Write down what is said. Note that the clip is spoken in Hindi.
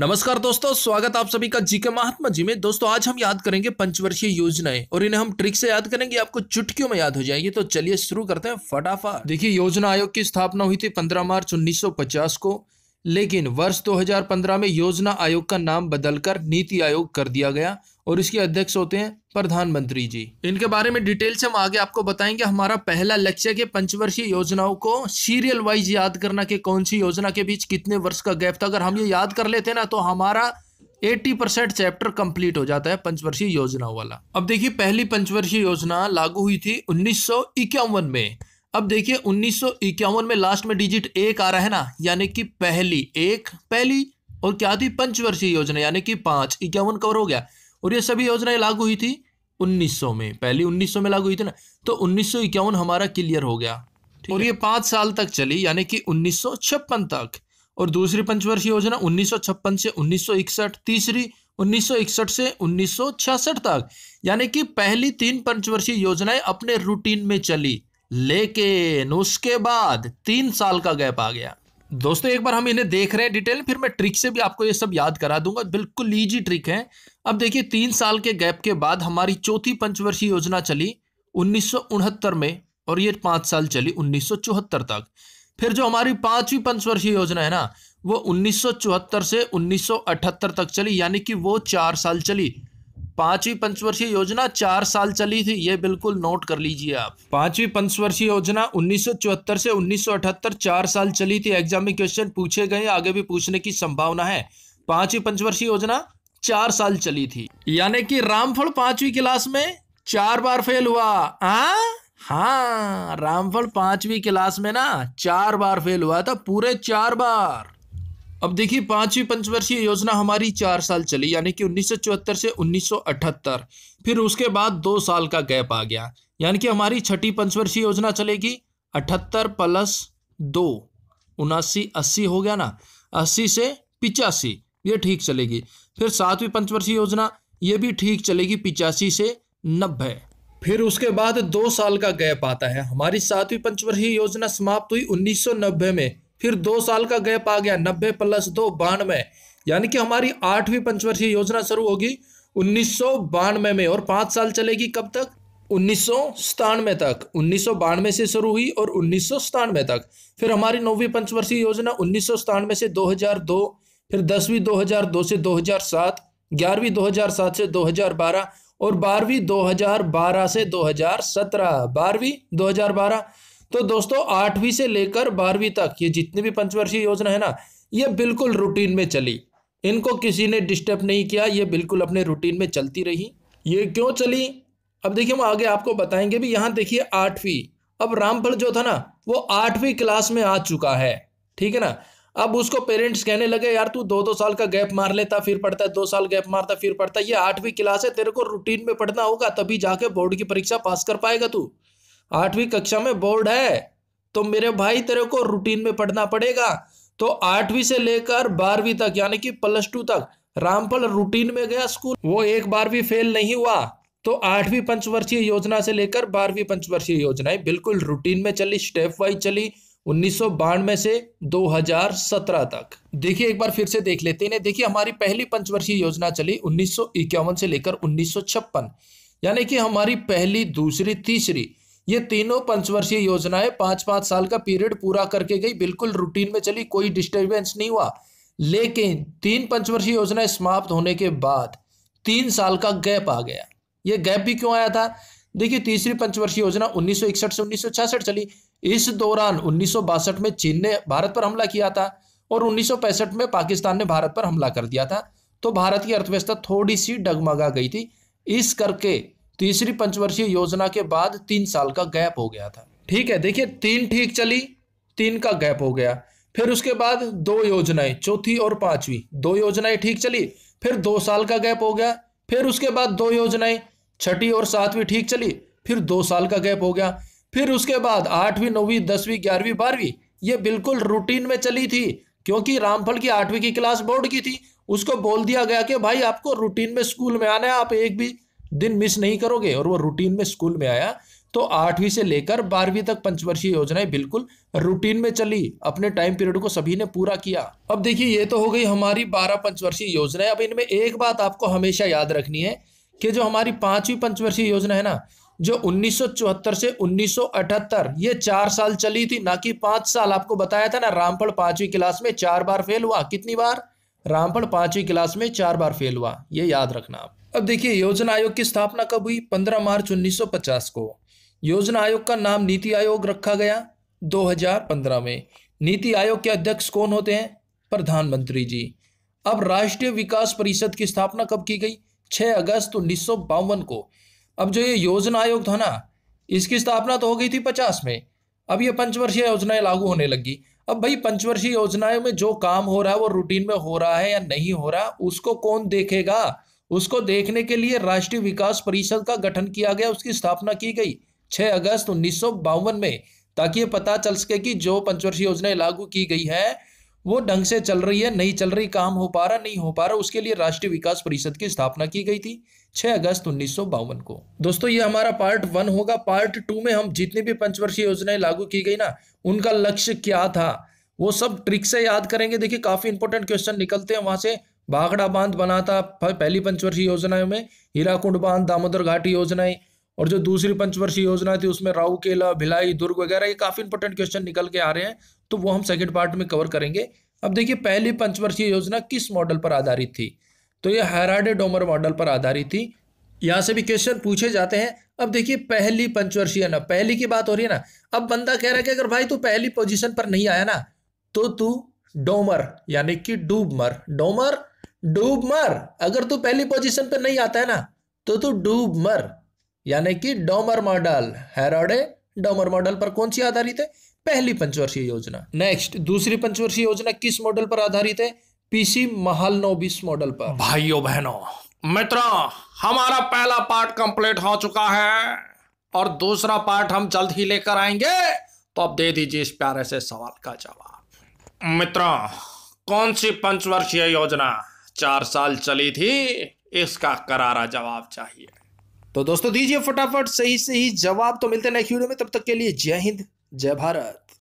नमस्कार दोस्तों स्वागत आप सभी का जीके महात्मा जी में दोस्तों आज हम याद करेंगे पंचवर्षीय योजनाएं और इन्हें हम ट्रिक से याद करेंगे आपको चुटकियों में याद हो जाएंगे तो चलिए शुरू करते हैं फटाफट देखिए योजना आयोग की स्थापना हुई थी 15 मार्च 1950 को लेकिन वर्ष 2015 में योजना आयोग का नाम बदलकर नीति आयोग कर दिया गया और इसके अध्यक्ष होते हैं प्रधानमंत्री जी इनके बारे में डिटेल से हम आगे आपको बताएंगे हमारा पहला लक्ष्य के पंचवर्षीय योजनाओं को सीरियल वाइज याद करना कि कौन सी योजना के बीच कितने वर्ष का गैप था अगर हम ये याद कर लेते ना तो हमारा 80 परसेंट चैप्टर कंप्लीट हो जाता है पंचवर्षीय योजनाओं वाला अब देखिए पहली पंचवर्षीय योजना लागू हुई थी उन्नीस में अब देखिए उन्नीस में लास्ट में डिजिट एक आ रहा है ना यानी कि पहली एक पहली और क्या थी पंचवर्षीय योजना यानी कि पांच इक्यावन कवर हो गया और ये सभी योजनाएं लागू हुई थी 1900 में पहली 1900 में लागू हुई थी ना तो उन्नीस हमारा क्लियर हो गया और ये पांच साल तक चली यानी कि उन्नीस तक और दूसरी पंचवर्षीय योजना उन्नीस से उन्नीस तीसरी 1961 से 1966 तक यानी कि पहली तीन पंचवर्षीय योजनाएं अपने रूटीन में चली लेकिन उसके बाद तीन साल का गैप आ गया दोस्तों एक बार हम इन्हें देख रहे हैं डिटेल फिर मैं ट्रिक से भी आपको ये सब याद करा दूंगा बिल्कुल ईजी ट्रिक है अब देखिए तीन साल के गैप के बाद हमारी चौथी पंचवर्षीय योजना चली उन्नीस में और ये पांच साल चली उन्नीस तक फिर जो हमारी पांचवी पंचवर्षीय योजना है ना वो 1974 से 1978 तक चली यानी कि वो चार साल चली पांचवी पंचवर्षीय योजना चार साल चली थी ये बिल्कुल नोट कर लीजिए आप पांचवी पंचवर्षीय योजना उन्नीस से उन्नीस चार साल चली थी एग्जाम में क्वेश्चन पूछे गए आगे भी पूछने की संभावना है पांचवी पंचवर्षीय योजना चार साल चली थी यानी कि रामफल पांचवी क्लास में चार बार फेल हुआ आ? हाँ रामफल पांचवी क्लास में ना चार बार फेल हुआ था पूरे चार बार अब देखिए पांचवी पंचवर्षीय योजना हमारी चार साल चली यानी कि उन्नीस से उन्नीस फिर उसके बाद दो साल का गैप आ गया यानी कि हमारी छठी पंचवर्षीय योजना चलेगी अठहत्तर प्लस दो उनासी अस्सी हो गया ना अस्सी से पिचासी ये ठीक चलेगी फिर सातवीं पंचवर्षीय योजना ये भी ठीक चलेगी पिचासी से नब्बे फिर उसके बाद दो साल का गैप आता है हमारी सातवीं पंचवर्षीय योजना समाप्त हुई उन्नीस में फिर दो साल का गैप आ गया नब्बे प्लस दो बानवे यानी कि हमारी आठवीं पंचवर्षीय योजना शुरू होगी उन्नीस में, में और पांच साल चलेगी कब तक उन्नीस तक उन्नीस से शुरू हुई और उन्नीस तक फिर हमारी नौवीं पंचवर्षीय योजना उन्नीस से 2002 फिर दसवीं 2002 से 2007 हजार 2007 से 2012 और बारहवीं 2012 से 2017 हजार सत्रह बारहवीं 2012 तो दोस्तों आठवीं से लेकर बारहवीं तक ये जितनी भी पंचवर्षीय योजना है ना ये बिल्कुल रूटीन में चली इनको किसी ने डिस्टर्ब नहीं किया ये बिल्कुल अपने रूटीन में चलती रही ये क्यों चली अब देखिए हम आगे आपको बताएंगे भी यहाँ देखिए आठवीं अब रामफल जो था ना वो आठवीं क्लास में आ चुका है ठीक है ना अब उसको पेरेंट्स कहने लगे यार तू दो दो साल का गैप मार लेता फिर पढ़ता है दो साल गैप मारता फिर पढ़ता ये आठवीं क्लास है तेरे को रूटीन में पढ़ना होगा तभी जाके बोर्ड की परीक्षा पास कर पाएगा तू आठवीं कक्षा में बोर्ड है तो मेरे भाई तेरे को रूटीन में पढ़ना पड़ेगा तो आठवीं से लेकर बारहवीं तक यानी कि प्लस टू तक रामपल रूटीन में गया स्कूल वो एक बार भी फेल नहीं हुआ तो आठवीं पंचवर्षीय योजना से लेकर बारहवीं पंचवर्षीय योजना बिल्कुल रूटीन में चली स्टेप वाइज चली उन्नीस में से 2017 तक देखिए एक बार फिर से देख लेते हैं देखिए हमारी पहली पंचवर्षीय योजना चली उन्नीस से लेकर उन्नीस यानी कि हमारी पहली दूसरी तीसरी ये तीनों पंचवर्षीय योजनाएं पांच पांच साल का पीरियड पूरा करके गई बिल्कुल रूटीन में चली कोई डिस्टर्बेंस नहीं हुआ लेकिन तीन पंचवर्षीय योजनाएं समाप्त होने के बाद तीन साल का गैप आ गया ये गैप भी क्यों आया था देखिए तीसरी पंचवर्षीय योजना 1961 से 1966 चली इस दौरान उन्नीस में चीन ने भारत पर हमला किया था और उन्नीस में पाकिस्तान ने भारत पर हमला कर दिया था तो भारत की अर्थव्यवस्था थोड़ी सी डगमगा गई थी इस करके तीसरी पंचवर्षीय योजना के बाद तीन साल का गैप हो गया था ठीक है देखिए तीन ठीक चली तीन का गैप हो गया फिर उसके बाद दो योजनाएं चौथी और पांचवी दो योजनाएं ठीक चली फिर दो साल का गैप हो गया फिर उसके बाद दो योजनाएं छठी और सातवीं ठीक चली फिर दो साल का गैप हो गया फिर उसके बाद आठवीं नौवीं दसवीं ग्यारहवीं बारहवीं ये बिल्कुल रूटीन में चली थी क्योंकि रामफल की आठवीं की क्लास बोर्ड की थी उसको बोल दिया गया कि भाई आपको रूटीन में स्कूल में आना है आप एक भी दिन मिस नहीं करोगे और वो रूटीन में स्कूल में आया तो आठवीं से लेकर बारहवीं तक पंचवर्षीय योजनाएं बिल्कुल रूटीन में चली अपने टाइम पीरियड को सभी ने पूरा किया अब देखिए ये तो हो गई हमारी बारह पंचवर्षीय योजनाएं अब इनमें एक बात आपको हमेशा याद रखनी है कि जो हमारी पांचवी पंचवर्षीय योजना है ना जो उन्नीस से उन्नीस ये चार साल चली थी ना कि पांच साल आपको बताया था ना रामपण पांचवी क्लास में चार बार फेल हुआ कितनी बार रामपण पांचवी क्लास में चार बार फेल हुआ ये याद रखना आप अब देखिए योजना आयोग की स्थापना कब हुई 15 मार्च 1950 को योजना आयोग का नाम नीति आयोग रखा गया 2015 में नीति आयोग के अध्यक्ष कौन होते हैं प्रधानमंत्री जी अब राष्ट्रीय विकास परिषद की स्थापना कब की गई 6 अगस्त उन्नीस को अब जो ये योजना आयोग था ना इसकी स्थापना तो हो गई थी पचास में अब ये पंचवर्षीय योजनाएं लागू होने लगी अब भाई पंचवर्षीय योजनाएं में जो काम हो रहा है वो रूटीन में हो रहा है या नहीं हो रहा उसको कौन देखेगा उसको देखने के लिए राष्ट्रीय विकास परिषद का गठन किया गया उसकी स्थापना की गई 6 अगस्त उन्नीस में ताकि ये पता चल सके कि जो पंचवर्षीय योजनाएं लागू की गई है वो ढंग से चल रही है नहीं चल रही काम हो पा रहा नहीं हो पा रहा उसके लिए राष्ट्रीय विकास परिषद की स्थापना की गई थी 6 अगस्त उन्नीस को दोस्तों ये हमारा पार्ट वन होगा पार्ट टू में हम जितनी भी पंचवर्षीय योजनाएं लागू की गई ना उनका लक्ष्य क्या था वो सब ट्रिक से याद करेंगे देखिए काफी इंपोर्टेंट क्वेश्चन निकलते हैं वहां से भाखड़ा बांध बना था पहली पंचवर्षीय योजना में हीराकुंड बांध दामोदर घाटी योजनाएं और जो दूसरी पंचवर्षीय योजना थी उसमें राउकेला भिलाई दुर्ग वगैरह ये काफ़ी इंपॉर्टेंट क्वेश्चन निकल के आ रहे हैं तो वो हम सेकेंड पार्ट में कवर करेंगे अब देखिए पहली पंचवर्षीय योजना किस मॉडल पर आधारित थी तो ये हैराडे डोमर मॉडल पर आधारित थी यहाँ से भी क्वेश्चन पूछे जाते हैं अब देखिए पहली पंचवर्षीय ना पहली की बात हो रही है ना अब बंदा कह रहा है कि अगर भाई तू पहली पोजीशन पर नहीं आया ना तो तू डोमर यानी कि डूबमर डोमर डूब मर अगर तू पहली पोजीशन पे नहीं आता है ना तो तू डूब मर यानी कि Domar model Harrod Domar model पर कौन सी आधारित है पहली पंचवर्षीय योजना नेक्स्ट दूसरी पंचवर्षीय योजना किस मॉडल पर आधारित है पीसी महालनोबिस मॉडल पर भाइयों बहनों मित्रों हमारा पहला पार्ट कंप्लीट हो चुका है और दूसरा पार्ट हम जल्द ही लेकर आएंगे तो आप दे दीजिए इस प्यारे से सवाल का जवाब मित्रों कौन सी पंचवर्षीय योजना चार साल चली थी इसका करारा जवाब चाहिए तो दोस्तों दीजिए फटाफट सही सही जवाब तो मिलते नेक्स्ट वीडियो में तब तक के लिए जय हिंद जय भारत